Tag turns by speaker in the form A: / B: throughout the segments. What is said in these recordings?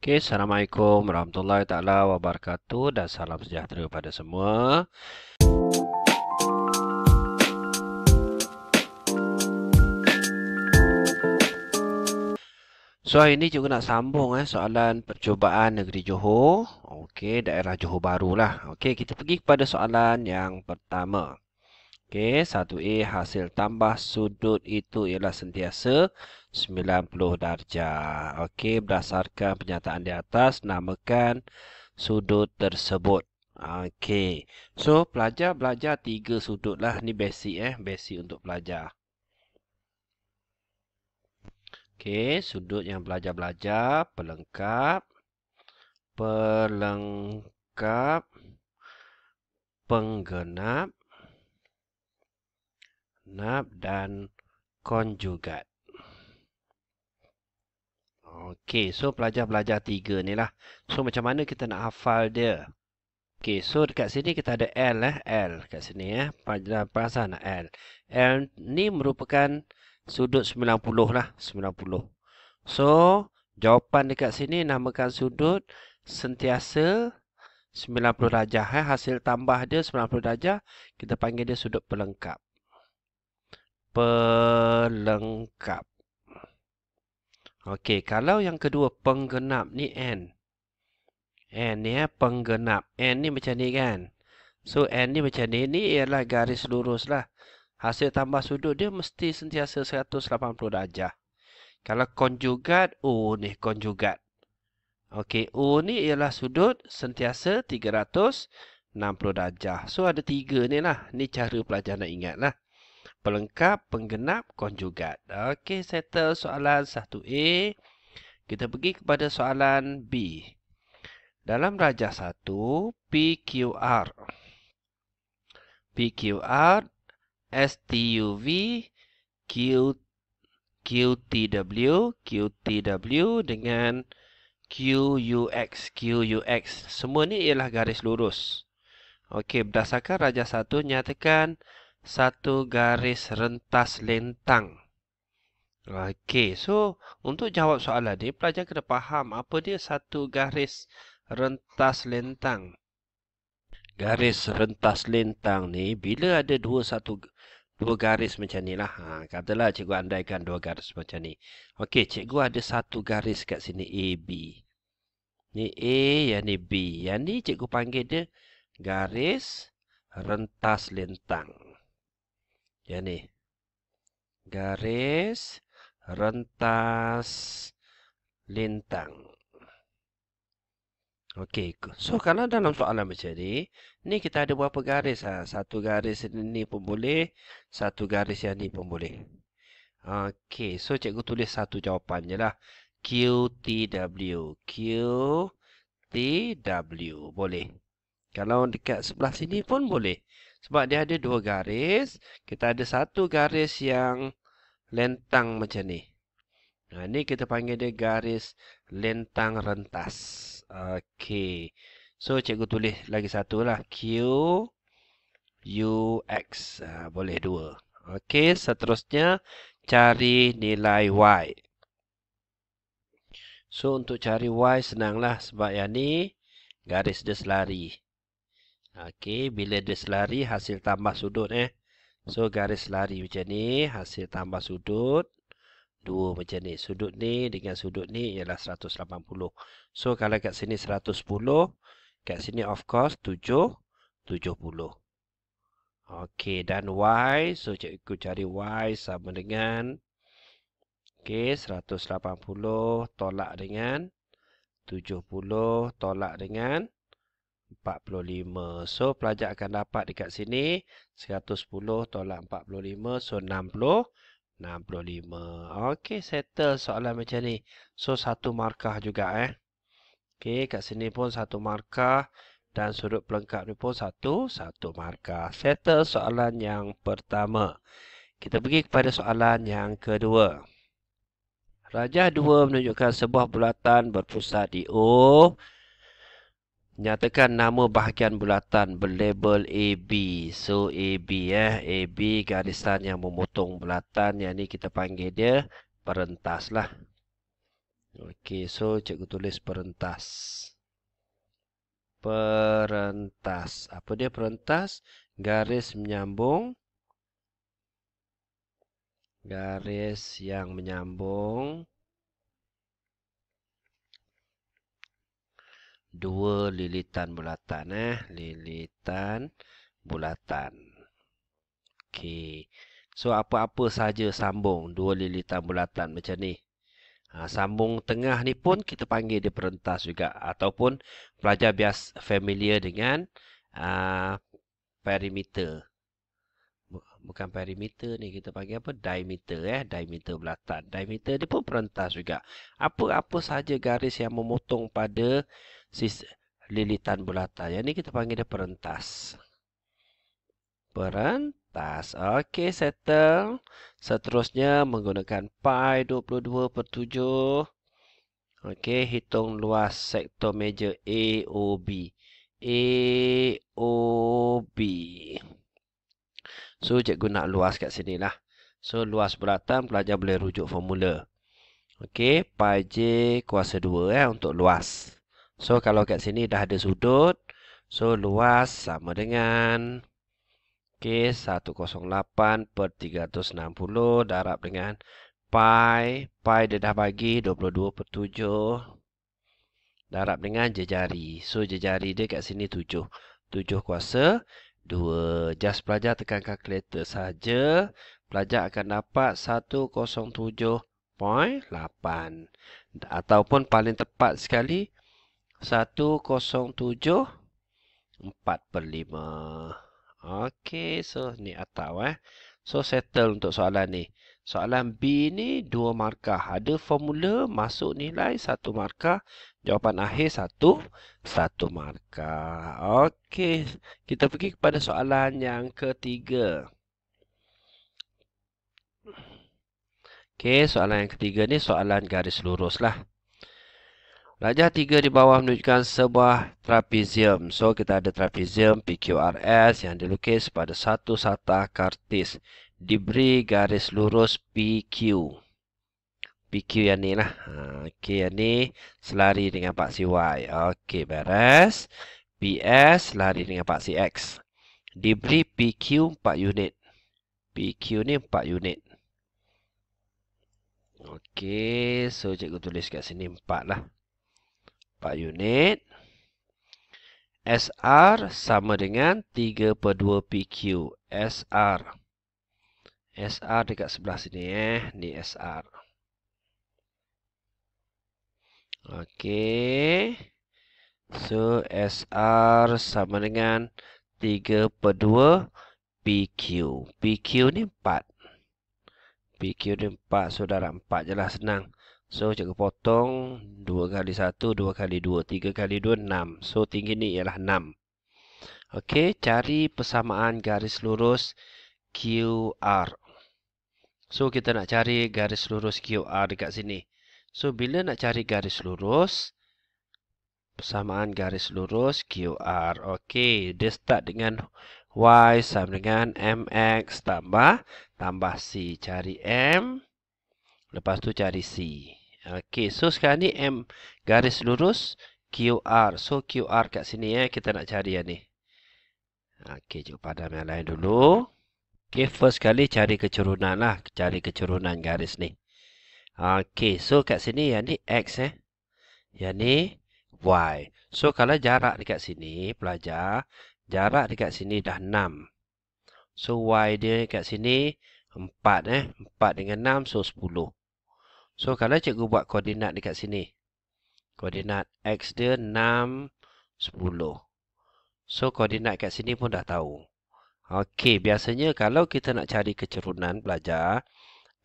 A: Okay, Assalamualaikum warahmatullahi taala wabarakatuh dan salam sejahtera kepada semua. So hari ini juga nak sambung eh soalan percubaan negeri Johor. Okey, daerah Johor Baru lah. Okey, kita pergi kepada soalan yang pertama. Okey, satu a hasil tambah sudut itu ialah sentiasa 90 darjah. Okey, berdasarkan pernyataan di atas, namakan sudut tersebut. Okey, so pelajar belajar tiga sudut lah. Ini basic eh, basic untuk pelajar. Okey, sudut yang pelajar belajar pelengkap, pelengkap, penggenap, nab dan konjugat. Okey, so pelajar-pelajar tiga ni lah. So, macam mana kita nak hafal dia? Okey, so dekat sini kita ada L eh. L kat sini eh. nak L. L ni merupakan sudut 90 lah. 90. So, jawapan dekat sini namakan sudut sentiasa 90 darjah. Eh. Hasil tambah dia 90 darjah. Kita panggil dia sudut pelengkap pelengkap. Okey, kalau yang kedua penggenap ni N. N ni ya, penggenap. N ni macam ni kan. So, N ni macam ni. Ni ialah garis lurus lah. Hasil tambah sudut dia mesti sentiasa 180 darjah. Kalau konjugat, O ni konjugat. Okey, O ni ialah sudut sentiasa 360 darjah. So, ada tiga ni lah. Ni cara pelajar nak ingat lah pelengkap, penggenap, konjugat. Okey, settle soalan 1A. Kita pergi kepada soalan B. Dalam rajah 1, PQR. PQR, STUV, Q, QTW, QTW dengan QUX, QUX. Semua ni ialah garis lurus. Okey, berdasarkan rajah 1, nyatakan satu garis rentas lintang. Okey, so untuk jawab soalan ni, pelajar kena faham apa dia satu garis rentas lintang. Garis rentas lintang ni, bila ada dua satu dua garis macam ni lah. Ha, katalah cikgu andaikan dua garis macam ni. Okey, cikgu ada satu garis kat sini, AB. Ni A, yang ni B. Yang ni cikgu panggil dia garis rentas lintang. Yang ni. Garis rentas lintang. Okey. So, kalau dalam soalan macam ni, ni kita ada berapa garis? Ha? Satu garis ni pun boleh. Satu garis yang ni pun boleh. Okey. So, cikgu tulis satu jawapan je lah. QTW. QTW. Boleh. Kalau dekat sebelah sini pun Boleh. Sebab dia ada dua garis. Kita ada satu garis yang lentang macam ni. Nah, ha, ini kita panggil dia garis lentang rentas. Okey. So, cikgu tulis lagi satu lah. Q, U, X. Ha, boleh dua. Okey, seterusnya cari nilai Y. So, untuk cari Y senanglah sebab yang ni garis dia selari. Okey, bila dia selari hasil tambah sudut eh. So garis lari macam ni, hasil tambah sudut dua macam ni. Sudut ni dengan sudut ni ialah 180. So kalau kat sini 110, kat sini of course 7 70. Okey, dan Y, so cikgu cari Y sama dengan Okey, 180 tolak dengan 70 tolak dengan 70 45. So pelajar akan dapat dekat sini 110 tolak 45. So 60. 65. Okey settle soalan macam ni. So satu markah juga eh. Okey kat sini pun satu markah. Dan sudut pelengkap ni pun satu. Satu markah. Settle soalan yang pertama. Kita pergi kepada soalan yang kedua. Rajah 2 menunjukkan sebuah bulatan berpusat di O nyatakan nama bahagian bulatan berlabel AB. So AB eh, AB garisan yang memotong bulatan yang ni kita panggil dia perentas lah. Okey, so cikgu tulis perentas. Perentas. Apa dia perentas? Garis menyambung. Garis yang menyambung. dua lilitan bulatan eh lilitan bulatan okey so apa-apa saja sambung dua lilitan bulatan macam ni ha, sambung tengah ni pun kita panggil dia perentas juga ataupun pelajar bias familiar dengan uh, perimeter bukan perimeter ni kita panggil apa diameter eh diameter bulatan diameter dia pun perentas juga apa-apa saja garis yang memotong pada sis lilitan bulatan. Yang ini kita panggil dia perentas. Perentas. Okey, settle. Seterusnya menggunakan pi 22 per 7. Okey, hitung luas sektor meja AOB. AOB. So, cikgu nak luas kat sini lah. So, luas bulatan pelajar boleh rujuk formula. Okey, pi j kuasa 2 eh, untuk luas. Luas. So kalau kat sini dah ada sudut So luas sama dengan K okay, 108 per 360 darab dengan pi pi dia dah bagi 22 per 7 darab dengan jejari so jejari dia kat sini 7 7 kuasa 2 just pelajar tekan kalkulator saja pelajar akan dapat 107.8 ataupun paling tepat sekali 107 per 5 Okey, so ni atau eh so settle untuk soalan ni soalan B ni dua markah ada formula masuk nilai satu markah jawapan akhir satu satu markah Okey, kita pergi kepada soalan yang ketiga Okey, soalan yang ketiga ni soalan garis lurus lah Darjah 3 di bawah menunjukkan sebuah trapezium. So kita ada trapezium PQRS yang dilukis pada satu sata kartis. Diberi garis lurus PQ. PQ yang ni lah. Okey ha, yang ni selari dengan paksi Y. Okey beres. PS selari dengan paksi X. Diberi PQ 4 unit. PQ ni 4 unit. Okey, so cikgu tulis kat sini 4 lah. 4 unit. SR sama dengan 3 per 2 PQ. SR. SR dekat sebelah sini eh. Ni SR. Okey. So SR sama dengan 3 per 2 PQ. PQ ni 4. PQ ni 4. So darab 4 je lah senang. So cikgu potong 2 kali 1, 2 kali 2, 3 kali 2, 6. So tinggi ni ialah 6. Okey, cari persamaan garis lurus QR. So kita nak cari garis lurus QR dekat sini. So bila nak cari garis lurus, persamaan garis lurus QR. Okey, dia start dengan Y sama dengan MX tambah, tambah C. Cari M, lepas tu cari C. Okey, so sekarang ni M garis lurus QR. So QR kat sini eh kita nak cari yang ni. Okey, cuba pada yang lain dulu. Okey, first kali cari kecerunan lah. Cari kecerunan garis ni. Okey, so kat sini yang ni X eh. Yang ni Y. So kalau jarak dekat sini, pelajar, jarak dekat sini dah 6. So Y dia kat sini 4 eh. 4 dengan 6, so 10. So kalau cikgu buat koordinat dekat sini. Koordinat X dia 6, 10. So koordinat kat sini pun dah tahu. Okey, biasanya kalau kita nak cari kecerunan pelajar,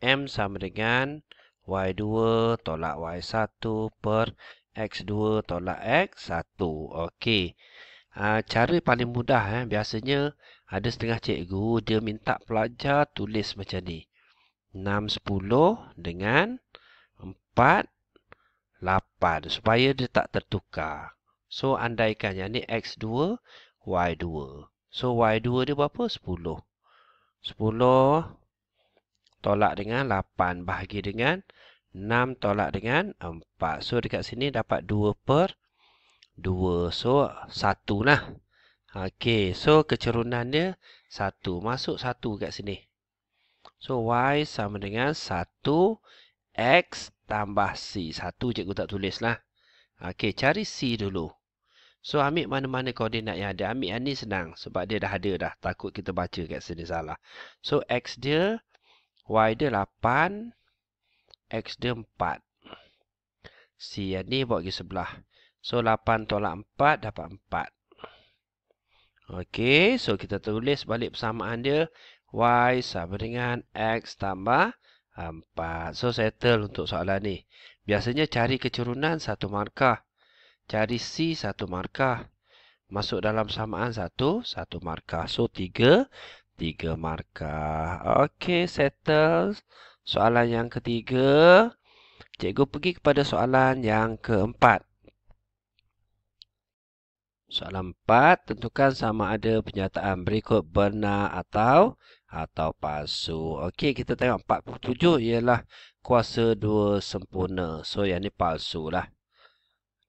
A: M sama dengan Y2 tolak Y1 per X2 tolak X1. Okey. Uh, ah, cara paling mudah, eh, biasanya ada setengah cikgu, dia minta pelajar tulis macam ni. 6, 10 dengan 4, 8 supaya dia tak tertukar. So, andaikan yang ni X2, Y2. So, Y2 dia berapa? 10. 10 tolak dengan 8 bahagi dengan 6 tolak dengan 4. So, dekat sini dapat 2 per 2. So, 1 lah. Okey. So, kecerunan dia 1. Masuk 1 dekat sini. So, Y sama dengan 1 X tambah C. Satu cikgu tak tulis lah. Okey, cari C dulu. So, ambil mana-mana koordinat yang ada. Ambil yang ni senang sebab dia dah ada dah. Takut kita baca kat sini salah. So, X dia, Y dia 8, X dia 4. C yang ni buat ke sebelah. So, 8 tolak 4 dapat 4. Okey, so kita tulis balik persamaan dia. Y sama dengan X tambah 4. Empat. So, settle untuk soalan ni. Biasanya cari kecerunan satu markah. Cari C satu markah. Masuk dalam samaan satu, satu markah. So, tiga, tiga markah. Okey, settle. Soalan yang ketiga. Cikgu pergi kepada soalan yang keempat. Soalan 4, tentukan sama ada penyataan berikut benar atau atau palsu. Okey, kita tengok 47 ialah kuasa dua sempurna. So, yang ni palsu lah.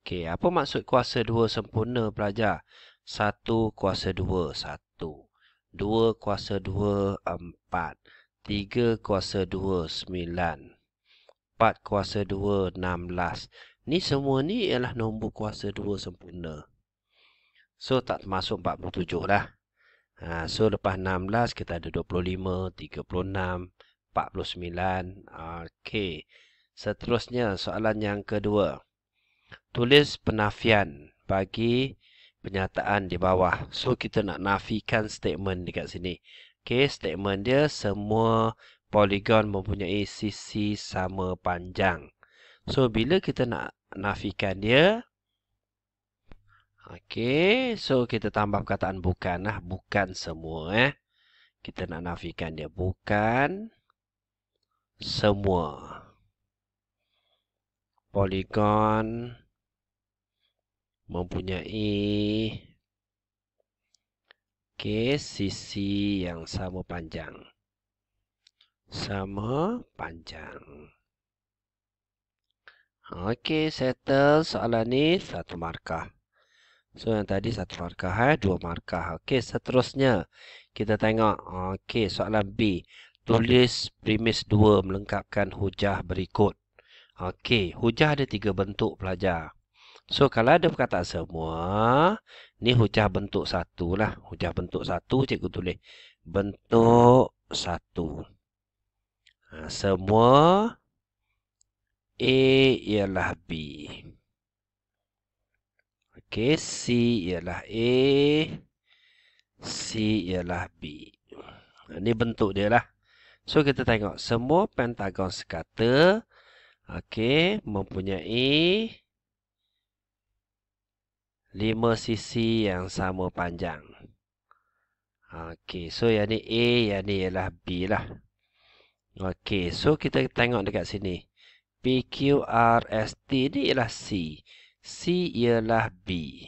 A: Okey, apa maksud kuasa dua sempurna pelajar? Satu kuasa dua, satu. Dua kuasa dua, empat. Tiga kuasa dua, sembilan. Empat kuasa dua, enam belas. Ni semua ni ialah nombor kuasa dua sempurna. So tak termasuk 47 lah ha, So lepas 16 kita ada 25, 36, 49 Okay Seterusnya soalan yang kedua Tulis penafian bagi penyataan di bawah So kita nak nafikan statement dekat sini Okay statement dia semua poligon mempunyai sisi sama panjang So bila kita nak nafikan dia Okey, so kita tambah perkataan bukanlah, bukan semua eh. Kita nak nafikan dia bukan semua. poligon mempunyai okey, sisi yang sama panjang. Sama panjang. Okey, settle soalan ni satu markah. So yang tadi satu markah eh? Dua markah Okey seterusnya Kita tengok Okey soalan B Tulis premis dua melengkapkan hujah berikut Okey hujah ada tiga bentuk pelajar So kalau ada perkataan semua Ni hujah bentuk satu lah Hujah bentuk satu cikgu tulis Bentuk satu ha, Semua A ialah B Okey, C ialah A, e, C ialah B. Ini bentuk dia lah. So, kita tengok semua pentagon sekata okay, mempunyai lima sisi yang sama panjang. Okey, so yang ni A, yang ni ialah B lah. Okey, so kita tengok dekat sini. PQRST ni ialah C. C ialah B.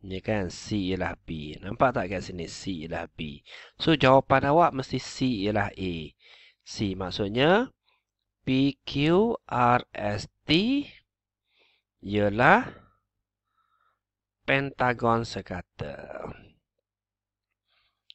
A: Ya kan? C ialah B. Nampak tak kat sini? C ialah B. So, jawapan awak mesti C ialah A. C maksudnya P Q R S T ialah pentagon sekata.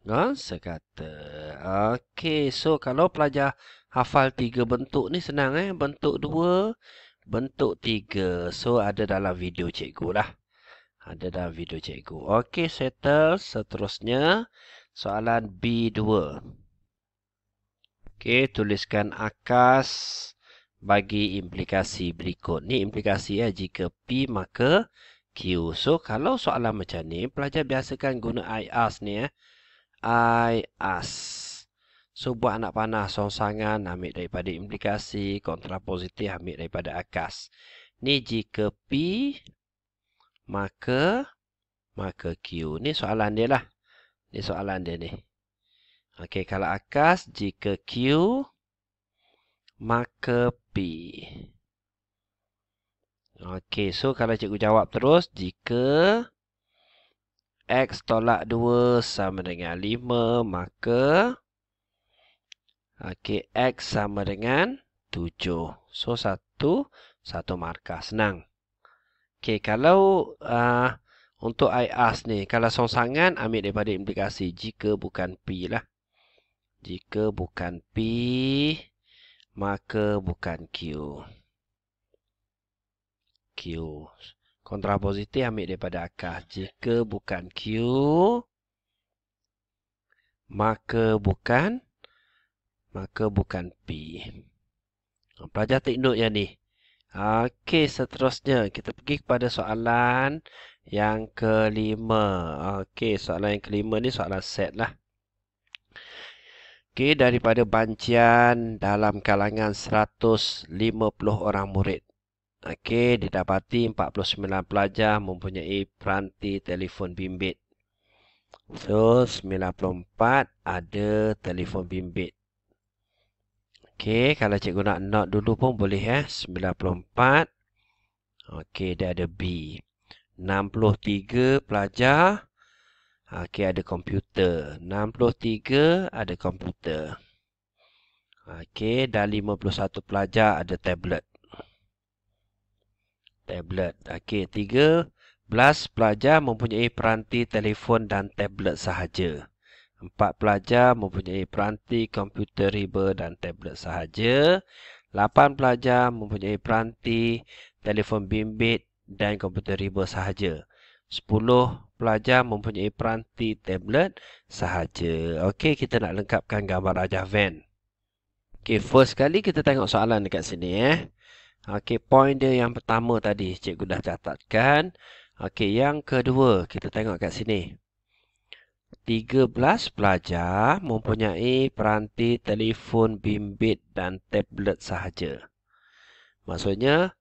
A: Pentagon sekata. Okey, so kalau pelajar hafal tiga bentuk ni senang eh. Bentuk dua, bentuk tiga. So ada dalam video cikgu lah. Ada dalam video cikgu. Okey, settle. Seterusnya, soalan B2. Okey, tuliskan akas bagi implikasi berikut. Ni implikasi ya, jika P maka Q. So kalau soalan macam ni, pelajar biasakan guna I ask ni ya. I ask. Sebuah anak panah songsangan ambil daripada implikasi kontra positif ambil daripada akas. Ni jika P, maka maka Q. Ni soalan dia lah. Ni soalan dia ni. Okey, kalau akas, jika Q, maka P. Okey, so kalau cikgu jawab terus, jika X tolak 2 sama dengan 5, maka... Okey, X sama dengan 7. So, 1, 1 markah. Senang. Okey, kalau uh, untuk IAS ni, kalau songsangan, ambil daripada implikasi jika bukan P lah. Jika bukan P, maka bukan Q. Q. Kontrapositif ambil daripada akar. Jika bukan Q, maka bukan Q maka bukan P. Ha, pelajar take note yang ni. Ha, okey, seterusnya kita pergi kepada soalan yang kelima. Ha, okey, soalan yang kelima ni soalan set lah. Okey, daripada bancian dalam kalangan 150 orang murid. Okey, didapati 49 pelajar mempunyai peranti telefon bimbit. So, 94 ada telefon bimbit. Okey, kalau cikgu nak not dulu pun boleh eh. 94. Okey, dia ada B. 63 pelajar. Okey, ada komputer. 63 ada komputer. Okey, dan 51 pelajar ada tablet. Tablet. Okey, 3 belas pelajar mempunyai peranti telefon dan tablet sahaja empat pelajar mempunyai peranti komputer riba dan tablet sahaja, lapan pelajar mempunyai peranti telefon bimbit dan komputer riba sahaja, sepuluh pelajar mempunyai peranti tablet sahaja. Okey, kita nak lengkapkan gambar ajar Van. Okey, first sekali kita tengok soalan dekat sini eh. Okey, point dia yang pertama tadi cikgu dah catatkan. Okey, yang kedua kita tengok kat sini. 13 pelajar mempunyai peranti telefon bimbit dan tablet sahaja. Maksudnya,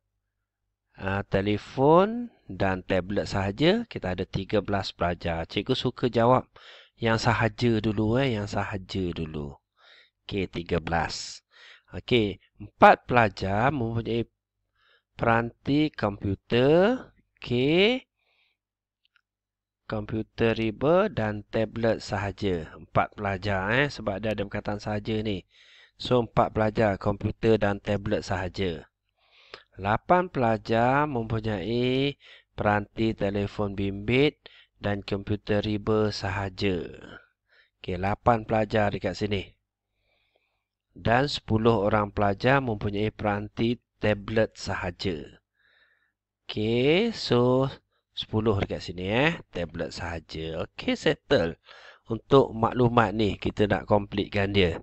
A: uh, telefon dan tablet sahaja, kita ada 13 pelajar. Cikgu suka jawab yang sahaja dulu, eh, yang sahaja dulu. Okey, 13. Okey, 4 pelajar mempunyai peranti komputer. Okey, komputer riba dan tablet sahaja. Empat pelajar eh sebab dia ada perkataan sahaja ni. So empat pelajar komputer dan tablet sahaja. Lapan pelajar mempunyai peranti telefon bimbit dan komputer riba sahaja. Okey, lapan pelajar dekat sini. Dan sepuluh orang pelajar mempunyai peranti tablet sahaja. Okey, so 10 dekat sini eh. Tablet sahaja. Okay, settle. Untuk maklumat ni, kita nak completekan dia.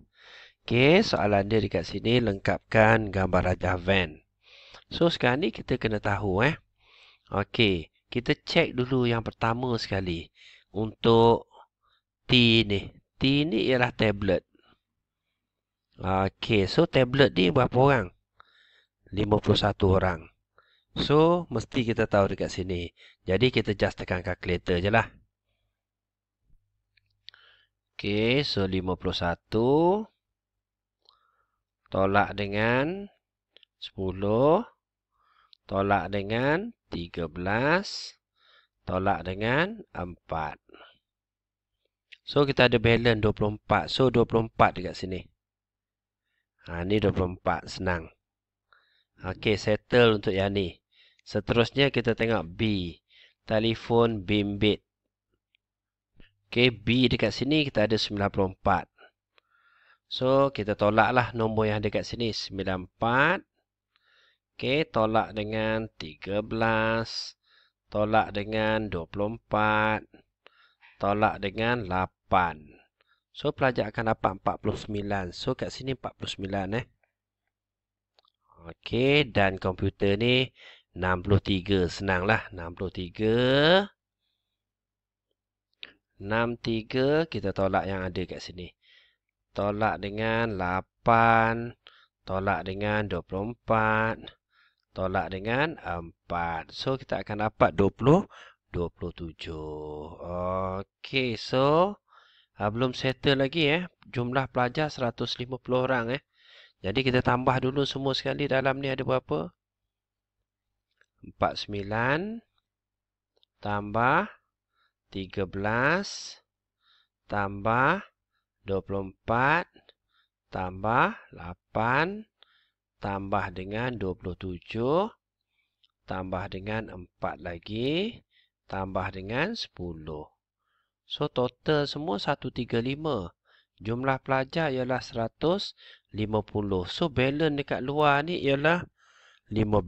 A: Okay, soalan dia dekat sini, lengkapkan gambar Raja Van. So, sekarang ni kita kena tahu eh. Okay, kita check dulu yang pertama sekali. Untuk T ni. T ni ialah tablet. Okay, so tablet ni berapa orang? 51 orang. So, mesti kita tahu dekat sini. Jadi, kita just tekan calculator je lah. Ok, so 51 tolak dengan 10 tolak dengan 13 tolak dengan 4. So, kita ada balance 24. So, 24 dekat sini. Ha, ni 24, senang. Ok, settle untuk yang ni. Seterusnya kita tengok B. Telefon bimbit. Okey, B dekat sini kita ada 94. So, kita tolaklah nombor yang dekat sini 94. Okey, tolak dengan 13. Tolak dengan 24. Tolak dengan 8. So, pelajar akan dapat 49. So, kat sini 49 eh. Okey, dan komputer ni 63 senanglah 63 63 kita tolak yang ada kat sini tolak dengan 8 tolak dengan 24 tolak dengan 4 so kita akan dapat 20 27 okey so ah, belum settle lagi eh jumlah pelajar 150 orang eh jadi kita tambah dulu semua sekali dalam ni ada berapa 49 tambah 13 tambah 24 tambah 8 tambah dengan 27 tambah dengan 4 lagi tambah dengan 10. So total semua 135. Jumlah pelajar ialah 150. So balance dekat luar ni ialah 15.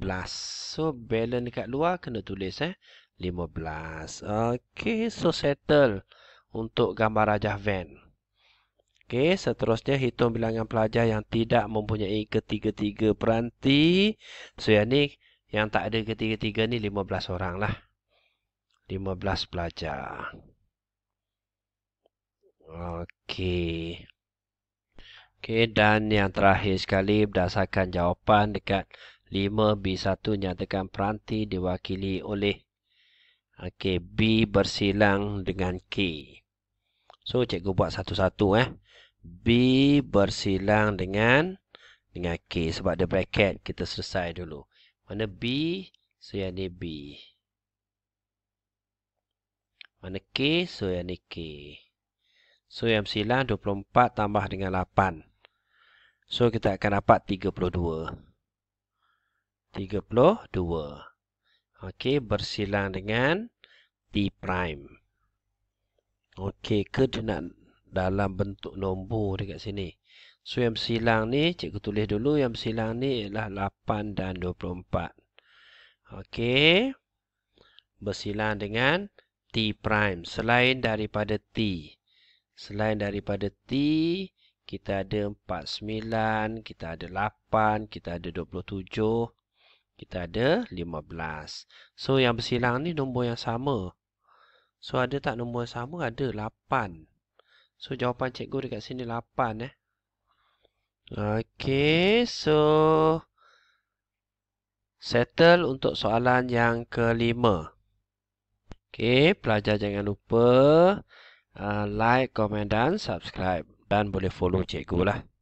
A: So balance dekat luar kena tulis eh 15. okay, so settle untuk gambar rajah van. okay, seterusnya hitung bilangan pelajar yang tidak mempunyai ketiga-tiga peranti. So yang ni yang tak ada ketiga-tiga ni 15 orang lah. 15 pelajar. okay, okay dan yang terakhir sekali berdasarkan jawapan dekat 5B1 nyatakan peranti diwakili oleh okay, B bersilang dengan K. So, cikgu buat satu-satu eh. B bersilang dengan dengan K. Sebab ada bracket, kita selesai dulu. Mana B? So, yang ni B. Mana K? So, yang ni K. So, yang bersilang 24 tambah dengan 8. So, kita akan dapat 32. 32. Okey, bersilang dengan T prime. Okey, ke dia dalam bentuk nombor dekat sini. So, yang bersilang ni, cikgu tulis dulu. Yang bersilang ni ialah 8 dan 24. Okey. Bersilang dengan T prime. Selain daripada T. Selain daripada T, kita ada 49, kita ada 8, kita ada 27. Kita ada 15. So, yang bersilang ni nombor yang sama. So, ada tak nombor yang sama? Ada 8. So, jawapan cikgu dekat sini 8 eh. Okay, so... Settle untuk soalan yang kelima. Okay, pelajar jangan lupa uh, like, komen dan subscribe. Dan boleh follow cikgu lah.